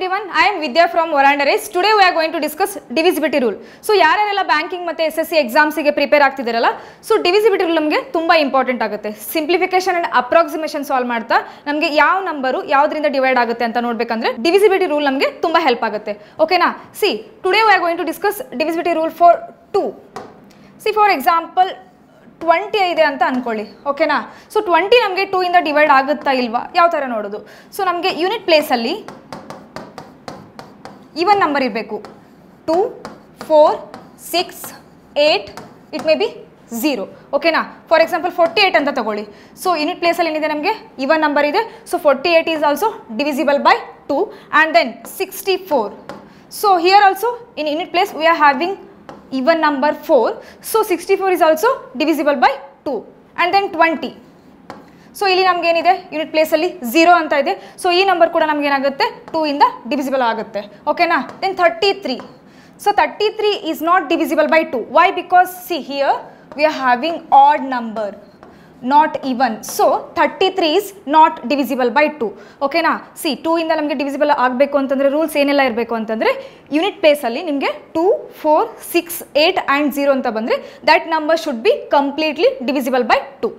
I I Vidya from from Orandaris. Today we are going discuss discuss divisibility rule so ಯಾರ್ಯಾರೆಲ್ಲ banking ಮತ್ತು S S C ಎಕ್ಸಾಮ್ಸಿಗೆ prepare ಆಗ್ತಿದ್ದೀರಲ್ಲ so divisibility rule ನಮಗೆ ತುಂಬ important ಆಗುತ್ತೆ simplification and approximation solve ಮಾಡ್ತಾ ನಮಗೆ ಯಾವ ನಂಬರು ಯಾವುದರಿಂದ ಡಿವೈಡ್ ಆಗುತ್ತೆ ಅಂತ ನೋಡಬೇಕಂದ್ರೆ ಡಿವಿಸಿಬಿಲಿಟಿ ರೂಲ್ ನಮಗೆ ತುಂಬ ಹೆಲ್ಪ್ ಆಗುತ್ತೆ ಓಕೆನಾ see today we are going to discuss divisibility rule for two see for example twenty ಇದೆ ಅಂತ ಅಂದ್ಕೊಳ್ಳಿ ಓಕೆನಾ ಸೊ ಟ್ವೆಂಟಿ ನಮಗೆ ಟೂ ಇಂದ ಡಿವೈಡ್ ಆಗುತ್ತಾ ಇಲ್ವಾ ಯಾವ ಥರ ನೋಡೋದು ಸೊ ನಮಗೆ ಯೂನಿಟ್ ಪ್ಲೇಸಲ್ಲಿ ಈವನ್ ನಂಬರ್ ಇರಬೇಕು two four six eight it may be zero ಓಕೆನಾ ಫಾರ್ ಎಕ್ಸಾಂಪಲ್ ಫೋರ್ಟಿ ಏಯ್ಟ್ ಅಂತ ತಗೊಳ್ಳಿ ಸೊ ಯುನಿಟ್ ಪ್ಲೇಸಲ್ಲಿ ಏನಿದೆ ನಮಗೆ ಇವನ್ ನಂಬರ್ ಇದೆ so forty eight is also divisible by two and then sixty four so here also in unit place we are having even number four so sixty four is also divisible by two and then twenty so ಇಲ್ಲಿ ನಮ್ಗೆ ಏನಿದೆ unit ಪ್ಲೇಸಲ್ಲಿ zero ಅಂತ ಇದೆ so ಈ number ಕೂಡ ನಮ್ಗೆ ಏನಾಗುತ್ತೆ ಟೂ ಇಂದ ಡಿವಿಸಿಬಲ್ ಆಗುತ್ತೆ ಓಕೆನಾ then thirty three so thirty three is not divisible by two why because see here we are having odd number not even so thirty three is not divisible by two ಓಕೆನಾ see two ಇಂದ ನಮಗೆ divisible ಆಗಬೇಕು ಅಂತಂದರೆ rules ಏನೆಲ್ಲ ಇರಬೇಕು ಅಂತಂದರೆ unit ಪ್ಲೇಸಲ್ಲಿ ನಿಮಗೆ two four six eight and zero ಅಂತ ಬಂದರೆ that number should be completely divisible by to